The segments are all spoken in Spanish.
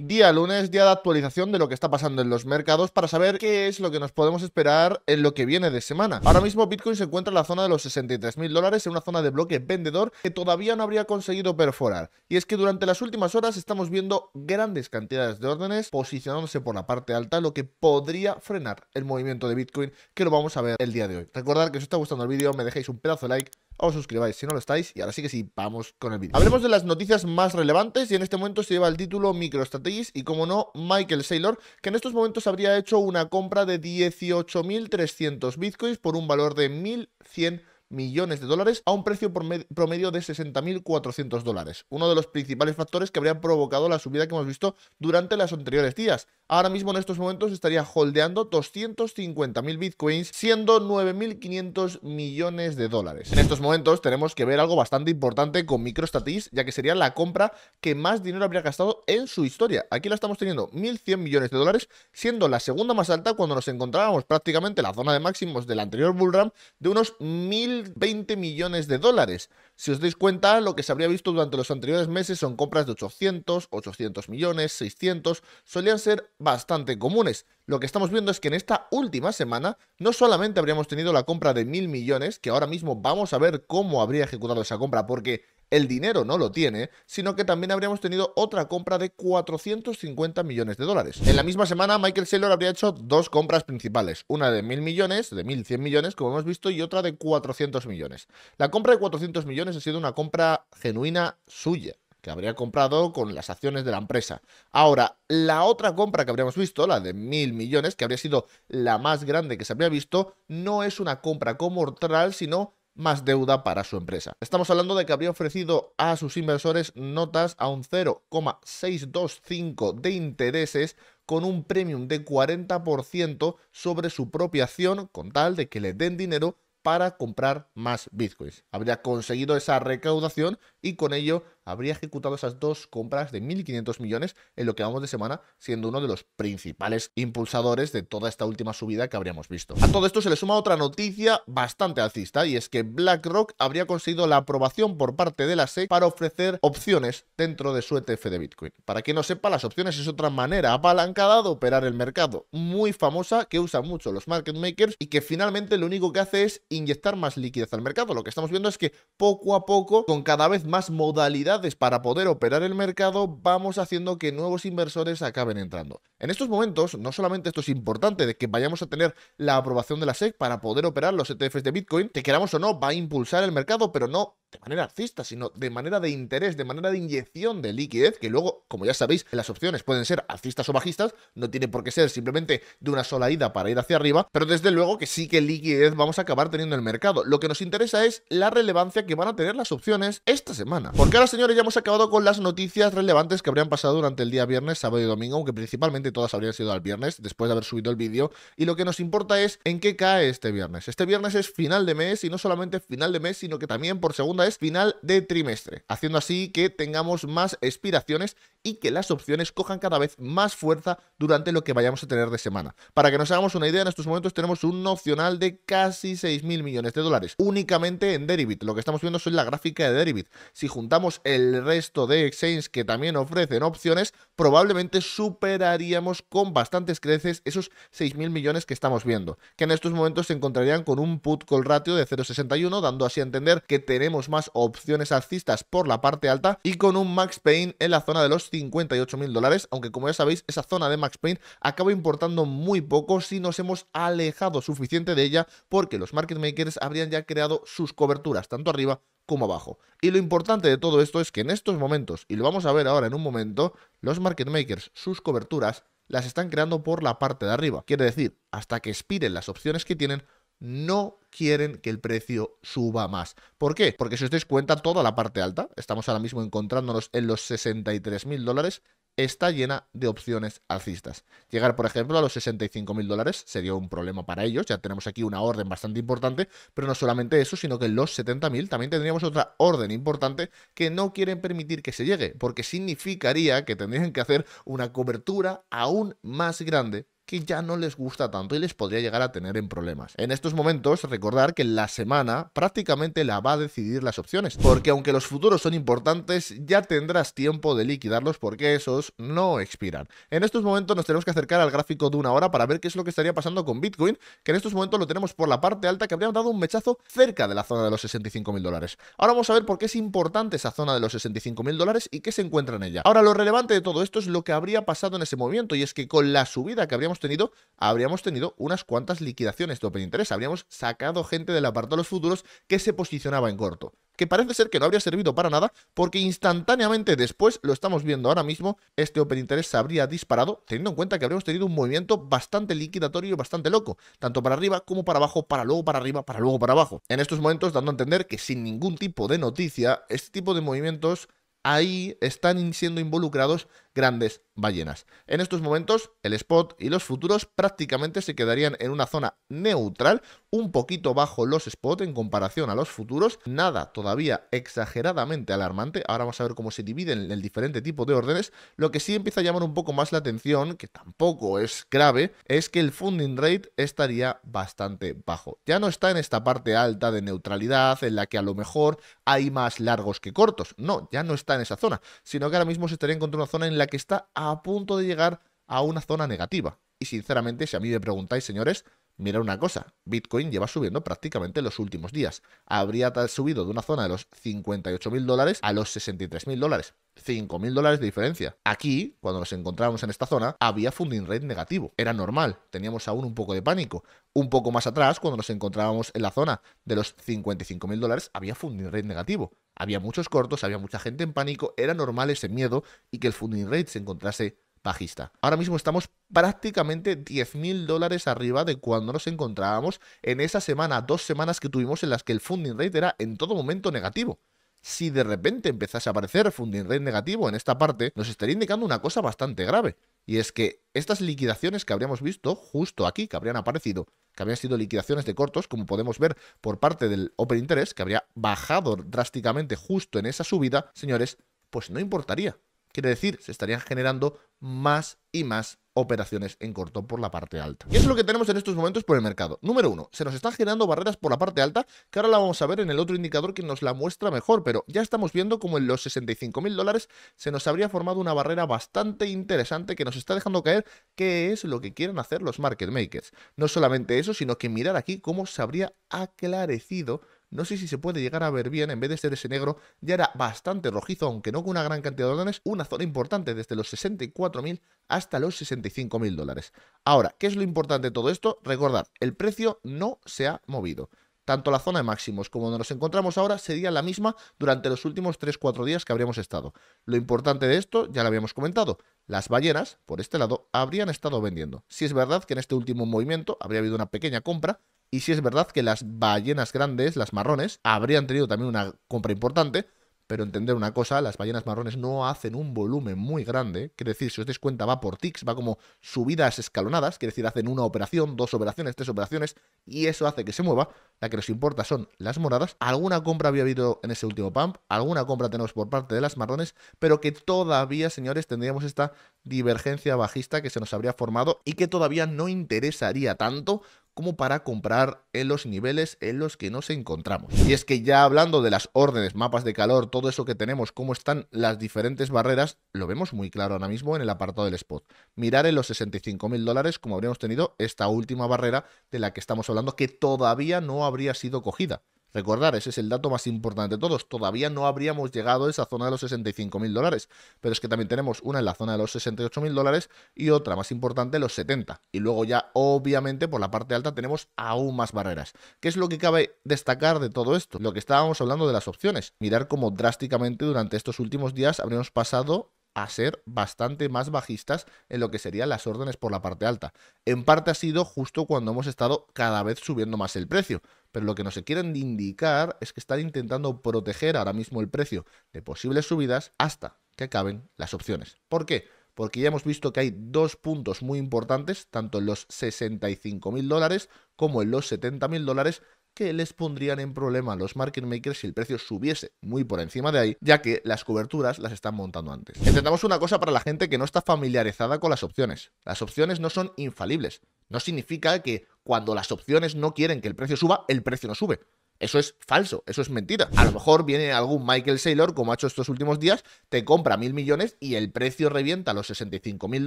Día lunes, día de actualización de lo que está pasando en los mercados para saber qué es lo que nos podemos esperar en lo que viene de semana. Ahora mismo Bitcoin se encuentra en la zona de los 63.000 dólares, en una zona de bloque vendedor que todavía no habría conseguido perforar. Y es que durante las últimas horas estamos viendo grandes cantidades de órdenes posicionándose por la parte alta, lo que podría frenar el movimiento de Bitcoin que lo vamos a ver el día de hoy. Recordad que si os está gustando el vídeo me dejáis un pedazo de like, os suscribáis si no lo estáis. Y ahora sí que sí, vamos con el vídeo. Hablemos de las noticias más relevantes y en este momento se lleva el título MicroStrategies y como no, Michael Saylor, que en estos momentos habría hecho una compra de 18.300 bitcoins por un valor de 1.100 millones de dólares a un precio promedio de 60.400 dólares, uno de los principales factores que habrían provocado la subida que hemos visto durante los anteriores días ahora mismo en estos momentos estaría holdeando 250.000 bitcoins, siendo 9.500 millones de dólares. En estos momentos tenemos que ver algo bastante importante con MicroStatis, ya que sería la compra que más dinero habría gastado en su historia. Aquí la estamos teniendo 1.100 millones de dólares, siendo la segunda más alta cuando nos encontrábamos prácticamente la zona de máximos del anterior bullram de unos 1.020 millones de dólares. Si os dais cuenta, lo que se habría visto durante los anteriores meses son compras de 800, 800 millones, 600, solían ser bastante comunes. Lo que estamos viendo es que en esta última semana no solamente habríamos tenido la compra de 1000 millones, que ahora mismo vamos a ver cómo habría ejecutado esa compra, porque el dinero no lo tiene, sino que también habríamos tenido otra compra de 450 millones de dólares. En la misma semana, Michael Saylor habría hecho dos compras principales, una de 1.000 millones, de 1.100 millones, como hemos visto, y otra de 400 millones. La compra de 400 millones ha sido una compra genuina suya que habría comprado con las acciones de la empresa. Ahora, la otra compra que habríamos visto, la de mil millones, que habría sido la más grande que se habría visto, no es una compra como sino más deuda para su empresa. Estamos hablando de que habría ofrecido a sus inversores notas a un 0,625 de intereses con un premium de 40% sobre su propia acción con tal de que le den dinero para comprar más bitcoins. Habría conseguido esa recaudación y con ello habría ejecutado esas dos compras de 1.500 millones en lo que vamos de semana, siendo uno de los principales impulsadores de toda esta última subida que habríamos visto. A todo esto se le suma otra noticia bastante alcista y es que BlackRock habría conseguido la aprobación por parte de la SEC para ofrecer opciones dentro de su ETF de Bitcoin. Para quien no sepa, las opciones es otra manera apalancada de operar el mercado, muy famosa que usan mucho los market makers y que finalmente lo único que hace es inyectar más liquidez al mercado. Lo que estamos viendo es que poco a poco, con cada vez más modalidad para poder operar el mercado, vamos haciendo que nuevos inversores acaben entrando. En estos momentos, no solamente esto es importante de que vayamos a tener la aprobación de la SEC para poder operar los ETFs de Bitcoin, que queramos o no, va a impulsar el mercado, pero no de manera alcista, sino de manera de interés, de manera de inyección de liquidez, que luego, como ya sabéis, las opciones pueden ser alcistas o bajistas, no tiene por qué ser simplemente de una sola ida para ir hacia arriba, pero desde luego que sí que liquidez vamos a acabar teniendo en el mercado. Lo que nos interesa es la relevancia que van a tener las opciones esta semana. Porque ahora, señores, ya hemos acabado con las noticias relevantes que habrían pasado durante el día viernes, sábado y domingo, aunque principalmente todas habrían sido al viernes, después de haber subido el vídeo, y lo que nos importa es en qué cae este viernes. Este viernes es final de mes, y no solamente final de mes, sino que también por segunda es final de trimestre, haciendo así que tengamos más expiraciones y que las opciones cojan cada vez más fuerza durante lo que vayamos a tener de semana. Para que nos hagamos una idea, en estos momentos tenemos un opcional de casi mil millones de dólares únicamente en Derivit. Lo que estamos viendo es la gráfica de Derivit. Si juntamos el resto de exchanges que también ofrecen opciones, probablemente superaríamos con bastantes creces esos 6.000 millones que estamos viendo, que en estos momentos se encontrarían con un put call ratio de 0.61, dando así a entender que tenemos más opciones alcistas por la parte alta y con un max pain en la zona de los 58.000 dólares, aunque como ya sabéis, esa zona de max pain acaba importando muy poco si nos hemos alejado suficiente de ella porque los market makers habrían ya creado sus coberturas tanto arriba como abajo. Y lo importante de todo esto es que en estos momentos, y lo vamos a ver ahora en un momento, los market makers, sus coberturas, las están creando por la parte de arriba. Quiere decir, hasta que expiren las opciones que tienen, no quieren que el precio suba más. ¿Por qué? Porque si os dais cuenta, toda la parte alta, estamos ahora mismo encontrándonos en los 63 mil dólares, está llena de opciones alcistas. Llegar, por ejemplo, a los 65.000 dólares sería un problema para ellos. Ya tenemos aquí una orden bastante importante, pero no solamente eso, sino que en los 70.000 también tendríamos otra orden importante que no quieren permitir que se llegue, porque significaría que tendrían que hacer una cobertura aún más grande ya no les gusta tanto y les podría llegar a tener en problemas. En estos momentos, recordar que la semana prácticamente la va a decidir las opciones, porque aunque los futuros son importantes, ya tendrás tiempo de liquidarlos porque esos no expiran. En estos momentos nos tenemos que acercar al gráfico de una hora para ver qué es lo que estaría pasando con Bitcoin, que en estos momentos lo tenemos por la parte alta que habrían dado un mechazo cerca de la zona de los 65 mil dólares. Ahora vamos a ver por qué es importante esa zona de los 65 mil dólares y qué se encuentra en ella. Ahora, lo relevante de todo esto es lo que habría pasado en ese movimiento y es que con la subida que habríamos tenido, habríamos tenido unas cuantas liquidaciones de Open Interest. Habríamos sacado gente del apartado de los futuros que se posicionaba en corto. Que parece ser que no habría servido para nada, porque instantáneamente después, lo estamos viendo ahora mismo, este Open interés se habría disparado, teniendo en cuenta que habríamos tenido un movimiento bastante liquidatorio y bastante loco, tanto para arriba como para abajo, para luego para arriba, para luego para abajo. En estos momentos, dando a entender que sin ningún tipo de noticia, este tipo de movimientos ahí están siendo involucrados grandes ballenas. En estos momentos, el spot y los futuros prácticamente se quedarían en una zona neutral, un poquito bajo los spot en comparación a los futuros, nada todavía exageradamente alarmante, ahora vamos a ver cómo se dividen el diferente tipo de órdenes, lo que sí empieza a llamar un poco más la atención, que tampoco es grave, es que el funding rate estaría bastante bajo. Ya no está en esta parte alta de neutralidad, en la que a lo mejor hay más largos que cortos, no, ya no está en esa zona, sino que ahora mismo se estaría encontrando una zona en la que está a punto de llegar a una zona negativa. Y sinceramente, si a mí me preguntáis, señores, Mira una cosa, Bitcoin lleva subiendo prácticamente los últimos días. Habría subido de una zona de los 58.000 dólares a los 63.000 dólares. 5.000 dólares de diferencia. Aquí, cuando nos encontrábamos en esta zona, había funding rate negativo. Era normal, teníamos aún un poco de pánico. Un poco más atrás, cuando nos encontrábamos en la zona de los 55.000 dólares, había funding rate negativo. Había muchos cortos, había mucha gente en pánico, era normal ese miedo y que el funding rate se encontrase bajista. Ahora mismo estamos prácticamente 10.000 dólares arriba de cuando nos encontrábamos en esa semana, dos semanas que tuvimos en las que el funding rate era en todo momento negativo. Si de repente empezase a aparecer funding rate negativo en esta parte, nos estaría indicando una cosa bastante grave. Y es que estas liquidaciones que habríamos visto justo aquí, que habrían aparecido, que habrían sido liquidaciones de cortos, como podemos ver por parte del Open Interest, que habría bajado drásticamente justo en esa subida, señores, pues no importaría. Quiere decir, se estarían generando más y más operaciones en corto por la parte alta. Y eso es lo que tenemos en estos momentos por el mercado. Número uno, se nos están generando barreras por la parte alta, que ahora la vamos a ver en el otro indicador que nos la muestra mejor, pero ya estamos viendo como en los 65 mil dólares se nos habría formado una barrera bastante interesante que nos está dejando caer qué es lo que quieren hacer los market makers. No solamente eso, sino que mirar aquí cómo se habría aclarecido no sé si se puede llegar a ver bien, en vez de ser ese negro, ya era bastante rojizo, aunque no con una gran cantidad de órdenes, una zona importante desde los 64.000 hasta los 65.000 dólares. Ahora, ¿qué es lo importante de todo esto? Recordad, el precio no se ha movido. Tanto la zona de máximos como donde nos encontramos ahora sería la misma durante los últimos 3-4 días que habríamos estado. Lo importante de esto, ya lo habíamos comentado, las ballenas, por este lado, habrían estado vendiendo. Si es verdad que en este último movimiento habría habido una pequeña compra, y si es verdad que las ballenas grandes, las marrones, habrían tenido también una compra importante, pero entender una cosa, las ballenas marrones no hacen un volumen muy grande, quiere decir, si os dais cuenta, va por tics, va como subidas escalonadas, quiere decir, hacen una operación, dos operaciones, tres operaciones, y eso hace que se mueva. La que nos importa son las moradas. Alguna compra había habido en ese último pump, alguna compra tenemos por parte de las marrones, pero que todavía, señores, tendríamos esta divergencia bajista que se nos habría formado y que todavía no interesaría tanto como para comprar en los niveles en los que nos encontramos. Y es que ya hablando de las órdenes, mapas de calor, todo eso que tenemos, cómo están las diferentes barreras, lo vemos muy claro ahora mismo en el apartado del spot. Mirar en los 65 mil dólares como habríamos tenido esta última barrera de la que estamos hablando que todavía no habría sido cogida. Recordar, ese es el dato más importante de todos. Todavía no habríamos llegado a esa zona de los 65.000 mil dólares, pero es que también tenemos una en la zona de los 68.000 mil dólares y otra más importante, los 70. Y luego ya, obviamente, por la parte alta tenemos aún más barreras. ¿Qué es lo que cabe destacar de todo esto? Lo que estábamos hablando de las opciones. Mirar cómo drásticamente durante estos últimos días habríamos pasado a ser bastante más bajistas en lo que serían las órdenes por la parte alta. En parte ha sido justo cuando hemos estado cada vez subiendo más el precio, pero lo que nos quieren indicar es que están intentando proteger ahora mismo el precio de posibles subidas hasta que acaben las opciones. ¿Por qué? Porque ya hemos visto que hay dos puntos muy importantes, tanto en los 65 mil dólares como en los 70 mil dólares, que les pondrían en problema a los market makers si el precio subiese muy por encima de ahí, ya que las coberturas las están montando antes. Entendamos una cosa para la gente que no está familiarizada con las opciones. Las opciones no son infalibles. No significa que cuando las opciones no quieren que el precio suba, el precio no sube. Eso es falso, eso es mentira. A lo mejor viene algún Michael Saylor, como ha hecho estos últimos días, te compra mil millones y el precio revienta a los 65 mil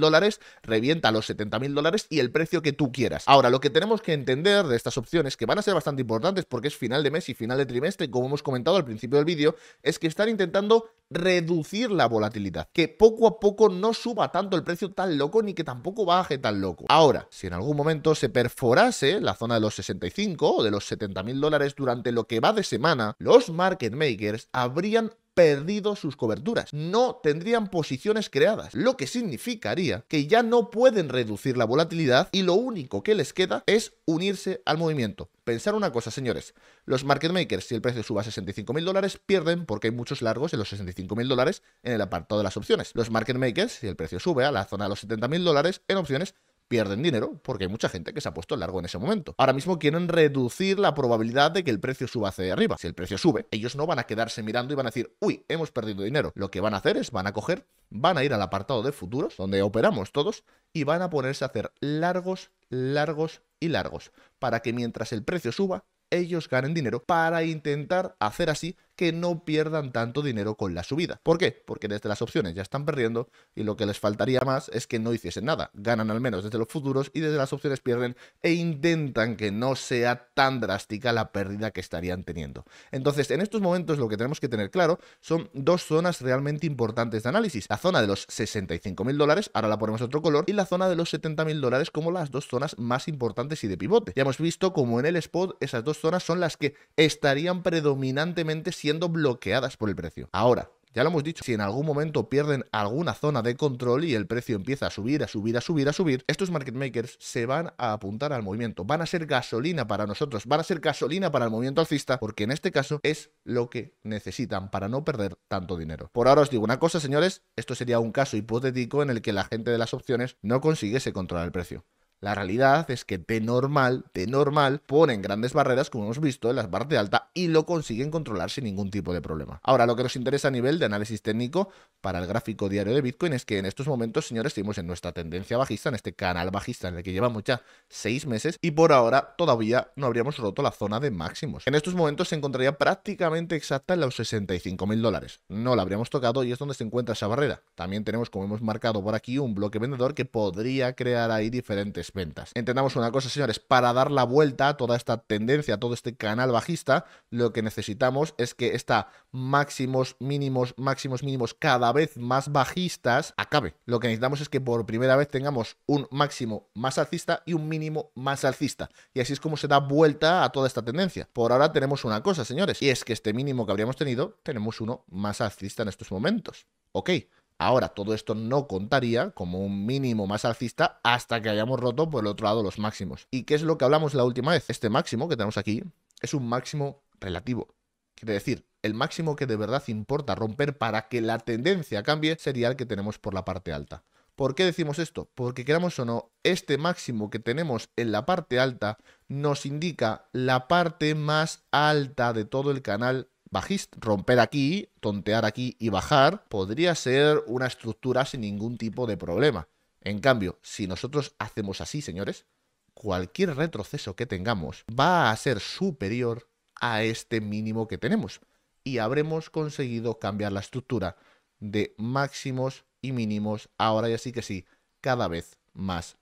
dólares, revienta los 70 mil dólares y el precio que tú quieras. Ahora, lo que tenemos que entender de estas opciones, que van a ser bastante importantes porque es final de mes y final de trimestre, como hemos comentado al principio del vídeo, es que están intentando reducir la volatilidad, que poco a poco no suba tanto el precio tan loco ni que tampoco baje tan loco. Ahora, si en algún momento se perforase la zona de los 65 o de los 70 mil dólares durante lo que va de semana, los market makers habrían perdido sus coberturas, no tendrían posiciones creadas, lo que significaría que ya no pueden reducir la volatilidad y lo único que les queda es unirse al movimiento. Pensar una cosa, señores, los market makers, si el precio sube a mil dólares, pierden porque hay muchos largos en los mil dólares en el apartado de las opciones. Los market makers, si el precio sube a la zona de los mil dólares en opciones, pierden dinero porque hay mucha gente que se ha puesto largo en ese momento. Ahora mismo quieren reducir la probabilidad de que el precio suba hacia arriba. Si el precio sube, ellos no van a quedarse mirando y van a decir, uy, hemos perdido dinero. Lo que van a hacer es, van a coger, van a ir al apartado de futuros, donde operamos todos, y van a ponerse a hacer largos, largos y largos, para que mientras el precio suba, ellos ganen dinero para intentar hacer así que no pierdan tanto dinero con la subida. ¿Por qué? Porque desde las opciones ya están perdiendo y lo que les faltaría más es que no hiciesen nada. Ganan al menos desde los futuros y desde las opciones pierden e intentan que no sea tan drástica la pérdida que estarían teniendo. Entonces, en estos momentos lo que tenemos que tener claro son dos zonas realmente importantes de análisis. La zona de los 65 mil dólares, ahora la ponemos otro color, y la zona de los 70 mil dólares como las dos zonas más importantes y de pivote. Ya hemos visto como en el spot esas dos zonas son las que estarían predominantemente bloqueadas por el precio. Ahora, ya lo hemos dicho, si en algún momento pierden alguna zona de control y el precio empieza a subir, a subir, a subir, a subir, estos market makers se van a apuntar al movimiento, van a ser gasolina para nosotros, van a ser gasolina para el movimiento alcista, porque en este caso es lo que necesitan para no perder tanto dinero. Por ahora os digo una cosa, señores, esto sería un caso hipotético en el que la gente de las opciones no consiguiese controlar el precio. La realidad es que de normal, de normal, ponen grandes barreras, como hemos visto, en barras de alta y lo consiguen controlar sin ningún tipo de problema. Ahora, lo que nos interesa a nivel de análisis técnico para el gráfico diario de Bitcoin es que en estos momentos, señores, seguimos en nuestra tendencia bajista, en este canal bajista en el que llevamos ya seis meses y por ahora todavía no habríamos roto la zona de máximos. En estos momentos se encontraría prácticamente exacta en los 65 mil dólares. No la habríamos tocado y es donde se encuentra esa barrera. También tenemos, como hemos marcado por aquí, un bloque vendedor que podría crear ahí diferentes ventas. Entendamos una cosa, señores, para dar la vuelta a toda esta tendencia, a todo este canal bajista, lo que necesitamos es que esta máximos, mínimos, máximos, mínimos cada vez más bajistas acabe. Lo que necesitamos es que por primera vez tengamos un máximo más alcista y un mínimo más alcista. Y así es como se da vuelta a toda esta tendencia. Por ahora tenemos una cosa, señores, y es que este mínimo que habríamos tenido, tenemos uno más alcista en estos momentos. Ok, Ahora, todo esto no contaría como un mínimo más alcista hasta que hayamos roto por el otro lado los máximos. ¿Y qué es lo que hablamos la última vez? Este máximo que tenemos aquí es un máximo relativo. Quiere decir, el máximo que de verdad importa romper para que la tendencia cambie sería el que tenemos por la parte alta. ¿Por qué decimos esto? Porque queramos o no, este máximo que tenemos en la parte alta nos indica la parte más alta de todo el canal bajista. Romper aquí, tontear aquí y bajar podría ser una estructura sin ningún tipo de problema. En cambio, si nosotros hacemos así, señores, cualquier retroceso que tengamos va a ser superior a este mínimo que tenemos y habremos conseguido cambiar la estructura de máximos y mínimos ahora ya sí que sí, cada vez más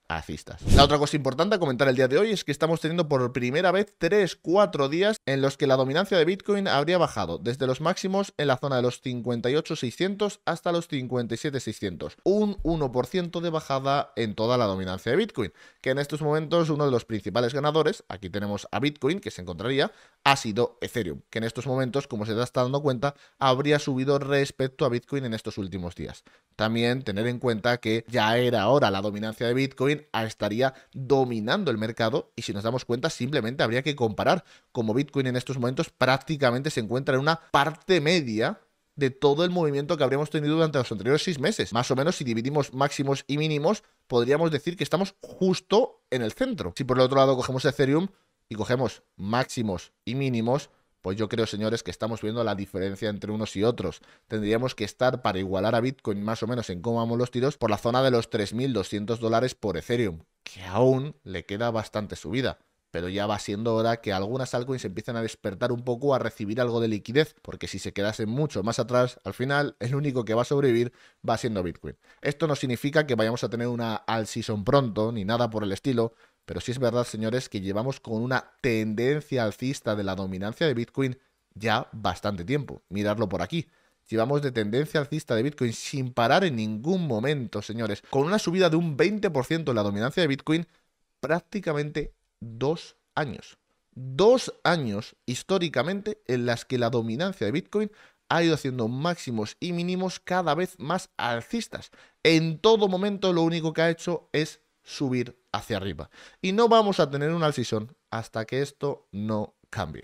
la otra cosa importante a comentar el día de hoy es que estamos teniendo por primera vez 3-4 días en los que la dominancia de Bitcoin habría bajado desde los máximos en la zona de los 58.600 hasta los 57.600. Un 1% de bajada en toda la dominancia de Bitcoin, que en estos momentos uno de los principales ganadores, aquí tenemos a Bitcoin que se encontraría, ha sido Ethereum, que en estos momentos, como se está dando cuenta, habría subido respecto a Bitcoin en estos últimos días. También tener en cuenta que ya era ahora la dominancia de Bitcoin estaría dominando el mercado y si nos damos cuenta simplemente habría que comparar como Bitcoin en estos momentos prácticamente se encuentra en una parte media de todo el movimiento que habríamos tenido durante los anteriores seis meses. Más o menos, si dividimos máximos y mínimos, podríamos decir que estamos justo en el centro. Si por el otro lado cogemos Ethereum y cogemos máximos y mínimos, pues yo creo, señores, que estamos viendo la diferencia entre unos y otros. Tendríamos que estar para igualar a Bitcoin más o menos en cómo vamos los tiros por la zona de los 3.200 dólares por Ethereum, que aún le queda bastante subida pero ya va siendo hora que algunas altcoins empiecen a despertar un poco, a recibir algo de liquidez, porque si se quedasen mucho más atrás, al final el único que va a sobrevivir va siendo Bitcoin. Esto no significa que vayamos a tener una all season pronto, ni nada por el estilo, pero sí es verdad, señores, que llevamos con una tendencia alcista de la dominancia de Bitcoin ya bastante tiempo. Miradlo por aquí. Llevamos de tendencia alcista de Bitcoin sin parar en ningún momento, señores. Con una subida de un 20% en la dominancia de Bitcoin, prácticamente dos años. Dos años históricamente en las que la dominancia de Bitcoin ha ido haciendo máximos y mínimos cada vez más alcistas. En todo momento lo único que ha hecho es subir hacia arriba. Y no vamos a tener un alcisón hasta que esto no cambie.